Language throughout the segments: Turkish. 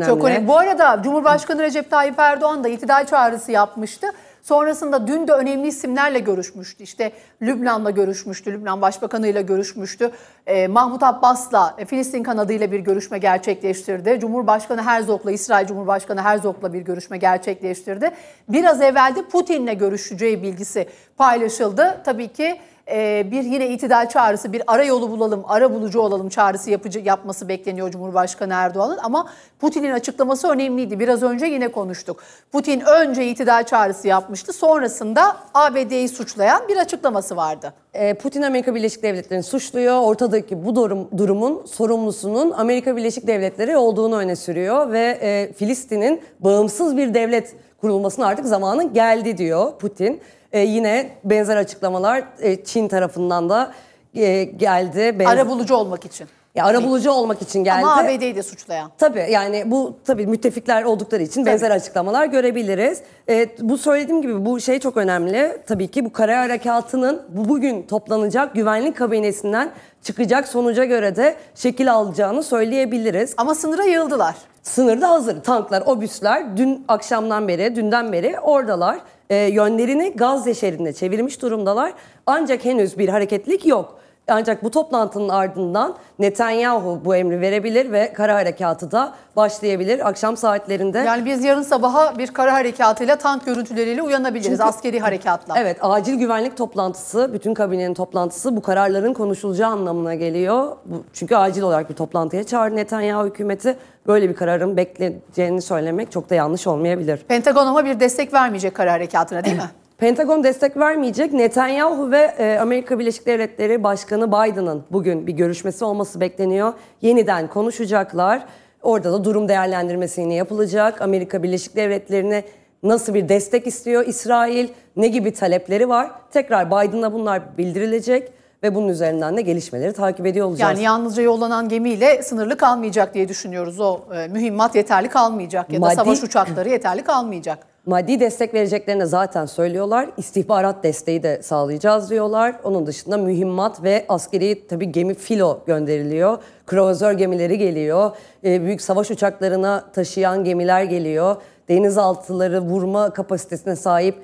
Önemli. Çok önemli. Bu arada Cumhurbaşkanı Recep Tayyip Erdoğan da itidal çağrısı yapmıştı. Sonrasında dün de önemli isimlerle görüşmüştü. İşte Lübnan'la görüşmüştü, Lübnan Başbakanı'yla görüşmüştü. E, Mahmut Abbas'la e, Filistin kanadıyla bir görüşme gerçekleştirdi. Cumhurbaşkanı Herzog'la, İsrail Cumhurbaşkanı Herzog'la bir görüşme gerçekleştirdi. Biraz evvel de Putin'le görüşeceği bilgisi paylaşıldı. Tabii ki ee, bir yine itidal çağrısı, bir ara yolu bulalım, ara bulucu olalım çağrısı yapıcı, yapması bekleniyor Cumhurbaşkanı Erdoğan'ın. Ama Putin'in açıklaması önemliydi. Biraz önce yine konuştuk. Putin önce itidal çağrısı yapmıştı. Sonrasında ABD'yi suçlayan bir açıklaması vardı. Ee, Putin Amerika Birleşik Devletleri'ni suçluyor. Ortadaki bu durum, durumun sorumlusunun Amerika Birleşik Devletleri olduğunu öne sürüyor ve e, Filistin'in bağımsız bir devlet kurulmasının artık zamanı geldi diyor Putin. E, yine benzer açıklamalar e, Çin tarafından da e, geldi. Benzer... Ara bulucu olmak için. Ya arabulucu olmak için geldi. Ama ABD'yi de suçlayan. Tabii yani bu tabii müttefikler oldukları için tabii. benzer açıklamalar görebiliriz. Evet, bu söylediğim gibi bu şey çok önemli. Tabii ki bu kara harekatının bugün toplanacak güvenlik kabinesinden çıkacak sonuca göre de şekil alacağını söyleyebiliriz. Ama sınıra yığıldılar. Sınırda hazır. Tanklar, obüsler dün akşamdan beri, dünden beri oradalar. E, yönlerini gaz şeridine çevirmiş durumdalar. Ancak henüz bir hareketlik yok. Ancak bu toplantının ardından Netanyahu bu emri verebilir ve kara harekatı da başlayabilir akşam saatlerinde. Yani biz yarın sabaha bir kara harekatıyla tank görüntüleriyle uyanabiliriz Çünkü, askeri harekatla. Evet acil güvenlik toplantısı bütün kabinenin toplantısı bu kararların konuşulacağı anlamına geliyor. Çünkü acil olarak bir toplantıya çağırdı Netanyahu hükümeti. Böyle bir kararın bekleyeceğini söylemek çok da yanlış olmayabilir. Pentagon ama bir destek vermeyecek kara harekatına değil mi? Pentagon destek vermeyecek. Netanyahu ve e, Amerika Birleşik Devletleri Başkanı Biden'ın bugün bir görüşmesi olması bekleniyor. Yeniden konuşacaklar. Orada da durum değerlendirmesini yapılacak. Amerika Birleşik Devletleri'ne nasıl bir destek istiyor İsrail? Ne gibi talepleri var? Tekrar Biden'a bunlar bildirilecek ve bunun üzerinden de gelişmeleri takip ediyor olacağız. Yani yalnızca yollanan gemiyle sınırlı kalmayacak diye düşünüyoruz. O e, mühimmat yeterli kalmayacak ya da Maddi... savaş uçakları yeterli kalmayacak. Maddi destek vereceklerini zaten söylüyorlar. İstihbarat desteği de sağlayacağız diyorlar. Onun dışında mühimmat ve askeri tabii gemi filo gönderiliyor. Kruvazör gemileri geliyor. E, büyük savaş uçaklarına taşıyan gemiler geliyor. Denizaltıları vurma kapasitesine sahip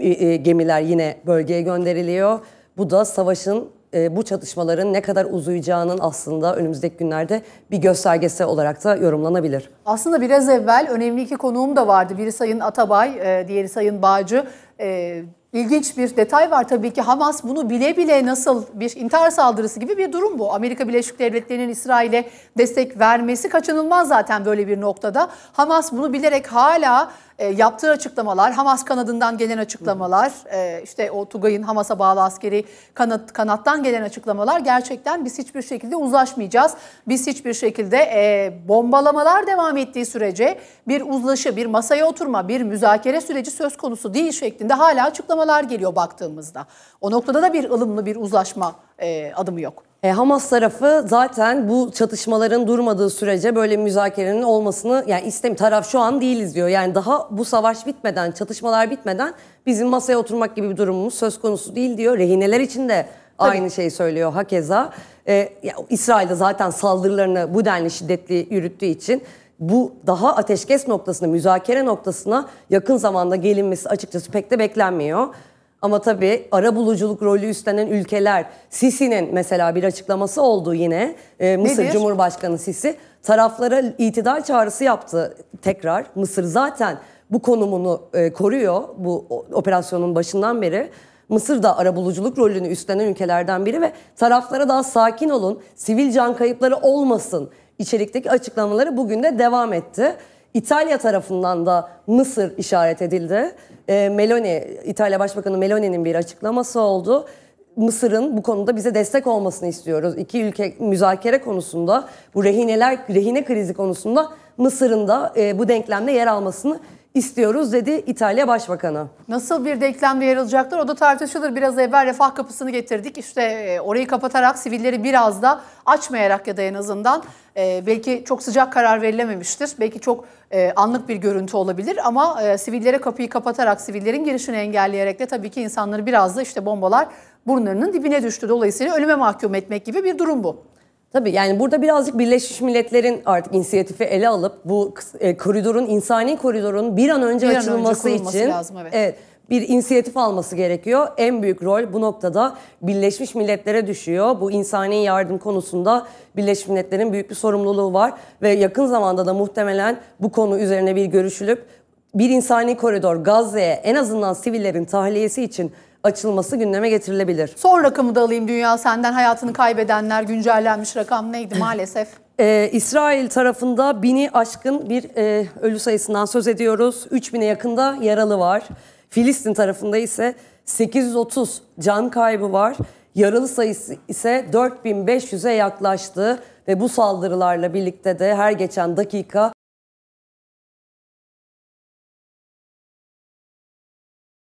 e, e, gemiler yine bölgeye gönderiliyor. Bu da savaşın e, bu çatışmaların ne kadar uzayacağının aslında önümüzdeki günlerde bir göstergesi olarak da yorumlanabilir. Aslında biraz evvel önemli iki konuğum da vardı. Biri Sayın Atabay, e, diğeri Sayın Bağcı. E, İlginç bir detay var tabii ki Hamas bunu bile bile nasıl bir intihar saldırısı gibi bir durum bu. Amerika Birleşik Devletleri'nin İsrail'e destek vermesi kaçınılmaz zaten böyle bir noktada. Hamas bunu bilerek hala e, yaptığı açıklamalar, Hamas kanadından gelen açıklamalar, e, işte o Tugay'ın Hamas'a bağlı askeri kanat, kanattan gelen açıklamalar gerçekten biz hiçbir şekilde uzlaşmayacağız. Biz hiçbir şekilde e, bombalamalar devam ettiği sürece bir uzlaşı, bir masaya oturma, bir müzakere süreci söz konusu değil şeklinde hala açıklamalar açıklamalar geliyor baktığımızda. O noktada da bir ılımlı bir uzlaşma e, adımı yok. E, Hamas tarafı zaten bu çatışmaların durmadığı sürece böyle müzakerenin olmasını yani istem taraf şu an değiliz diyor. Yani daha bu savaş bitmeden, çatışmalar bitmeden bizim masaya oturmak gibi bir durumumuz söz konusu değil diyor. Rehineler için de Tabii. aynı şeyi söylüyor hakeza. E, ya, İsrail'de zaten saldırılarını bu denli şiddetli yürüttüğü için bu daha ateşkes noktasına, müzakere noktasına yakın zamanda gelinmesi açıkçası pek de beklenmiyor. Ama tabii ara buluculuk rolü üstlenen ülkeler, Sisi'nin mesela bir açıklaması oldu yine. Ee, Mısır Nedir? Cumhurbaşkanı Sisi taraflara itidal çağrısı yaptı tekrar. Mısır zaten bu konumunu e, koruyor bu operasyonun başından beri. Mısır da arabuluculuk rolünü üstlenen ülkelerden biri ve taraflara daha sakin olun, sivil can kayıpları olmasın içerikteki açıklamaları bugün de devam etti. İtalya tarafından da Mısır işaret edildi. E, Meloni, İtalya Başbakanı Meloni'nin bir açıklaması oldu. Mısır'ın bu konuda bize destek olmasını istiyoruz. İki ülke müzakere konusunda bu rehineler rehine krizi konusunda Mısır'ın da e, bu denklemde yer almasını istiyoruz dedi İtalya Başbakanı. Nasıl bir denklemde yer alacaklar o da tartışılır. Biraz evvel refah kapısını getirdik. İşte e, orayı kapatarak sivilleri biraz da açmayarak ya da en azından e, belki çok sıcak karar verilememiştir. Belki çok e, anlık bir görüntü olabilir ama sivillere kapıyı kapatarak sivillerin girişini engelleyerek de tabii ki insanları biraz da işte bombalar burnlarının dibine düştü. Dolayısıyla ölüme mahkum etmek gibi bir durum bu. Tabii yani burada birazcık Birleşmiş Milletler'in artık inisiyatifi ele alıp bu e, koridorun, insani koridorun bir an önce bir açılması önce için lazım, evet. Evet, bir inisiyatif alması gerekiyor. En büyük rol bu noktada Birleşmiş Milletler'e düşüyor. Bu insani yardım konusunda Birleşmiş Milletler'in büyük bir sorumluluğu var ve yakın zamanda da muhtemelen bu konu üzerine bir görüşülüp bir insani koridor Gazze'ye en azından sivillerin tahliyesi için açılması gündeme getirilebilir. Son rakamı da alayım Dünya senden hayatını kaybedenler güncellenmiş rakam neydi maalesef? Ee, İsrail tarafında bini aşkın bir e, ölü sayısından söz ediyoruz. 3000'e yakında yaralı var. Filistin tarafında ise 830 can kaybı var. Yaralı sayısı ise 4500'e yaklaştı ve bu saldırılarla birlikte de her geçen dakika